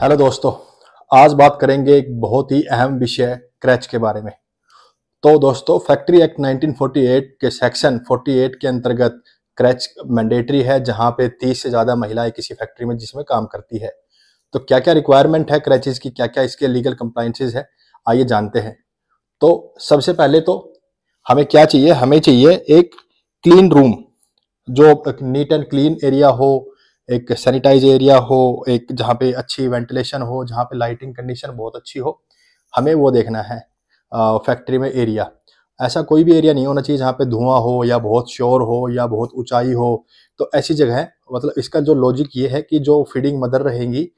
hello दोस्तों आज बात करेंगे एक बहुत ही अहम विषय क्रैच के बारे में तो दोस्तों फैक्ट्री एक्ट 1948 के सेक्शन 48 के अंतर्गत क्रैच मैंडेटरी है जहां पे 30 से ज़्यादा महिलाएं किसी फैक्ट्री में जिसमें काम करती तो है तो क्या क्या रिक्वायरमेंट है क्रैचेज की क्या क्या इसके लीगल कंप्लाइंसेज है आइए जानते हैं तो सबसे पहले तो हमें क्या चाहिए हमें चाहिए एक क्लीन रूम जो एक नीट एंड क्लीन एरिया हो एक सैनिटाइज एरिया हो एक जहाँ पे अच्छी वेंटिलेशन हो जहाँ पे लाइटिंग कंडीशन बहुत अच्छी हो हमें वो देखना है फैक्ट्री में एरिया ऐसा कोई भी एरिया नहीं होना चाहिए जहाँ पे धुआं हो या बहुत शोर हो या बहुत ऊंचाई हो तो ऐसी जगह मतलब इसका जो लॉजिक ये है कि जो फीडिंग मदर रहेंगी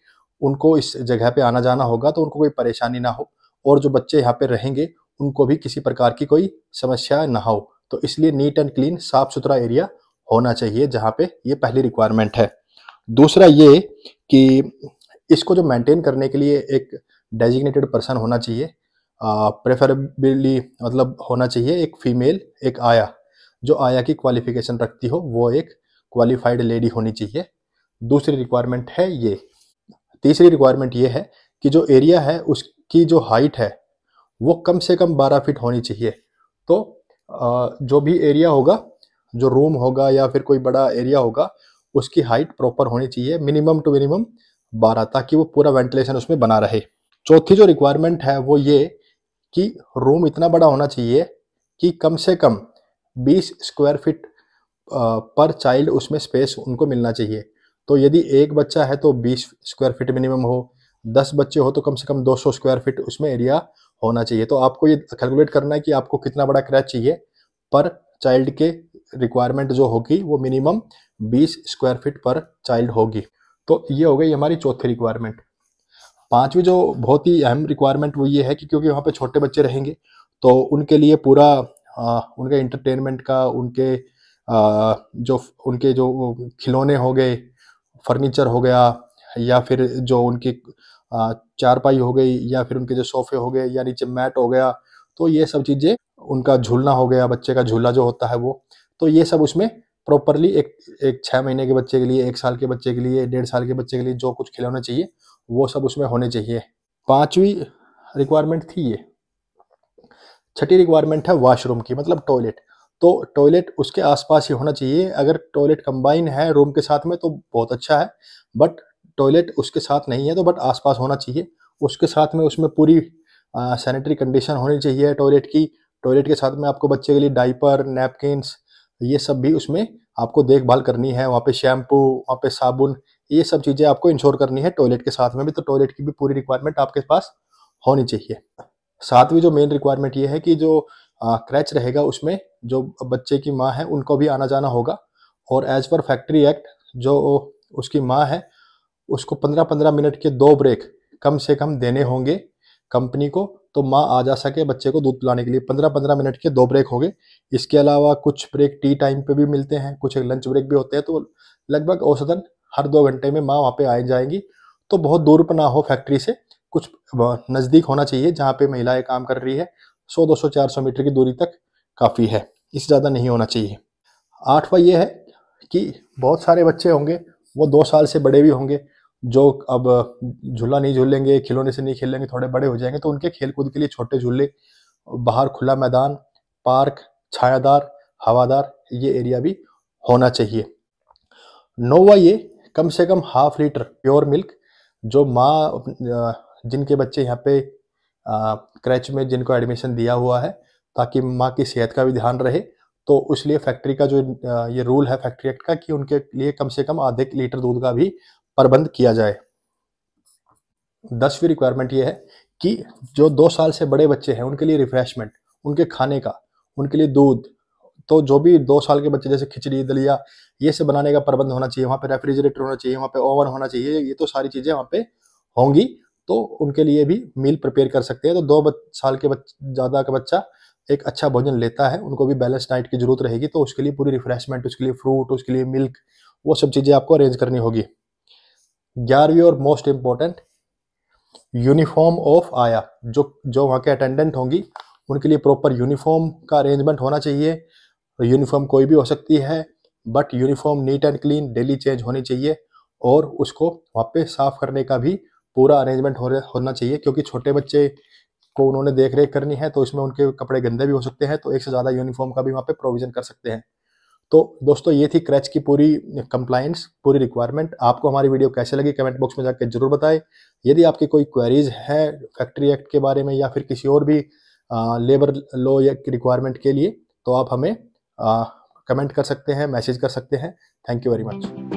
उनको इस जगह पे आना जाना होगा तो उनको कोई परेशानी ना हो और जो बच्चे यहाँ पे रहेंगे उनको भी किसी प्रकार की कोई समस्या ना हो तो इसलिए नीट एंड क्लीन साफ़ सुथरा एरिया होना चाहिए जहाँ पे ये पहली रिक्वायरमेंट है दूसरा ये कि इसको जो मेंटेन करने के लिए एक डेजिग्नेटेड पर्सन होना चाहिए प्रेफरेबली मतलब होना चाहिए एक फीमेल एक आया जो आया की क्वालिफिकेशन रखती हो वो एक क्वालिफाइड लेडी होनी चाहिए दूसरी रिक्वायरमेंट है ये तीसरी रिक्वायरमेंट ये है कि जो एरिया है उसकी जो हाइट है वो कम से कम 12 फीट होनी चाहिए तो जो भी एरिया होगा जो रूम होगा या फिर कोई बड़ा एरिया होगा उसकी हाइट प्रॉपर होनी चाहिए मिनिमम टू मिनिमम बारह ताकि वो पूरा वेंटिलेशन उसमें बना रहे चौथी जो रिक्वायरमेंट है वो ये कि रूम इतना बड़ा होना चाहिए कि कम से कम 20 स्क्वायर फिट पर चाइल्ड उसमें स्पेस उनको मिलना चाहिए तो यदि एक बच्चा है तो 20 स्क्वायर फिट मिनिमम हो 10 बच्चे हो तो कम से कम 200 स्क्वायर फिट उसमें एरिया होना चाहिए तो आपको ये कैलकुलेट करना है कि आपको कितना बड़ा क्रैच चाहिए पर चाइल्ड के रिक्वायरमेंट जो होगी वो minimum 20 square feet per child होगी तो ये हो गई हमारी चौथी रिक्वायरमेंट पांचवी जो बहुत ही अहम रिक्वायरमेंट वो ये है कि क्योंकि वहाँ पे छोटे बच्चे रहेंगे तो उनके लिए पूरा आ, उनके इंटरटेनमेंट का उनके आ, जो उनके जो खिलौने हो गए फर्नीचर हो गया या फिर जो उनकी चारपाई हो गई या फिर उनके जो सोफे हो गए या नीचे मैट हो गया तो ये सब चीज़ें उनका झूलना हो गया बच्चे का झूला जो होता है वो तो ये सब उसमें प्रॉपरली एक एक छः महीने के बच्चे के लिए एक साल के बच्चे के लिए डेढ़ साल के बच्चे के लिए जो कुछ खिलौने चाहिए वो सब उसमें होने चाहिए पाँचवीं रिक्वायरमेंट थी ये छठी रिक्वायरमेंट है वॉशरूम की मतलब टॉयलेट तो टॉयलेट उसके आसपास ही होना चाहिए अगर टॉयलेट कंबाइन है रूम के साथ में तो बहुत अच्छा है बट टॉयलेट उसके साथ नहीं है तो बट आसपास होना चाहिए उसके साथ में उसमें पूरी सैनिटरी कंडीशन होनी चाहिए टॉयलेट की टॉयलेट के साथ में आपको बच्चे के लिए डाइपर नैपकिनस ये सब भी उसमें आपको देखभाल करनी है वहाँ पे शैम्पू वहाँ पे साबुन ये सब चीज़ें आपको इंश्योर करनी है टॉयलेट के साथ में भी तो टॉयलेट की भी पूरी रिक्वायरमेंट आपके पास होनी चाहिए सातवीं जो मेन रिक्वायरमेंट ये है कि जो क्रैच रहेगा उसमें जो बच्चे की माँ है उनको भी आना जाना होगा और एज पर फैक्ट्री एक्ट जो उसकी माँ है उसको पंद्रह पंद्रह मिनट के दो ब्रेक कम से कम देने होंगे कंपनी को तो माँ आ जा सके बच्चे को दूध पिलाने के लिए पंद्रह पंद्रह मिनट के दो ब्रेक हो गए इसके अलावा कुछ ब्रेक टी टाइम पे भी मिलते हैं कुछ लंच ब्रेक भी होते हैं तो लगभग औसतन हर दो घंटे में माँ वहाँ पे आए जाएंगी तो बहुत दूर पर ना हो फैक्ट्री से कुछ नज़दीक होना चाहिए जहाँ पे महिलाएं काम कर रही है सौ दो सौ चार सौ मीटर की दूरी तक काफ़ी है इससे ज़्यादा नहीं होना चाहिए आठवा ये है कि बहुत सारे बच्चे होंगे वो दो साल से बड़े भी होंगे जो अब झूला नहीं झूलेंगे खिलौने से नहीं खेलेंगे थोड़े बड़े हो जाएंगे तो उनके खेल कूद के लिए छोटे झूले बाहर खुला मैदान पार्क छायादार हवादार ये एरिया भी होना चाहिए नोवा ये कम से कम हाफ लीटर प्योर मिल्क जो माँ जिनके बच्चे यहाँ पे क्रैच में जिनको एडमिशन दिया हुआ है ताकि माँ की सेहत का भी ध्यान रहे तो उसलिए फैक्ट्री का जो ये रूल है फैक्ट्री एक्ट का कि उनके लिए कम से कम आधे लीटर दूध का भी प्रबंध किया जाए दसवीं रिक्वायरमेंट ये है कि जो दो साल से बड़े बच्चे हैं उनके लिए रिफ्रेशमेंट उनके खाने का उनके लिए दूध तो जो भी दो साल के बच्चे जैसे खिचड़ी दलिया ये सब बनाने का प्रबंध होना चाहिए वहाँ पे रेफ्रिजरेटर होना चाहिए वहाँ पे ओवन होना चाहिए ये तो सारी चीज़ें वहाँ पे होंगी तो उनके लिए भी मील प्रिपेयर कर सकते हैं तो दो साल के बच्चे ज़्यादा का बच्चा एक अच्छा भोजन लेता है उनको भी बैलेंस डाइट की जरूरत रहेगी तो उसके लिए पूरी रिफ्रेशमेंट उसके लिए फ्रूट उसके लिए मिल्क वो सब चीज़ें आपको अरेंज करनी होगी ग्यारहवीं और मोस्ट इम्पोर्टेंट यूनिफॉर्म ऑफ आया जो जो वहाँ के अटेंडेंट होंगी उनके लिए प्रॉपर यूनिफॉर्म का अरेंजमेंट होना चाहिए यूनिफॉर्म कोई भी हो सकती है but uniform neat and clean daily change होनी चाहिए और उसको वहाँ पे साफ़ करने का भी पूरा अरेंजमेंट हो होना चाहिए क्योंकि छोटे बच्चे को उन्होंने देख रेख करनी है तो इसमें उनके कपड़े गंदे भी हो सकते हैं तो एक से ज़्यादा यूनिफॉर्म का भी वहाँ पर प्रोविज़न कर सकते हैं तो दोस्तों ये थी क्रैच की पूरी कंप्लाइंस पूरी रिक्वायरमेंट आपको हमारी वीडियो कैसे लगी कमेंट बॉक्स में जाकर जरूर बताएं यदि आपकी कोई क्वेरीज है फैक्ट्री एक्ट के बारे में या फिर किसी और भी आ, लेबर लॉ या रिक्वायरमेंट के लिए तो आप हमें आ, कमेंट कर सकते हैं मैसेज कर सकते हैं थैंक यू वेरी मच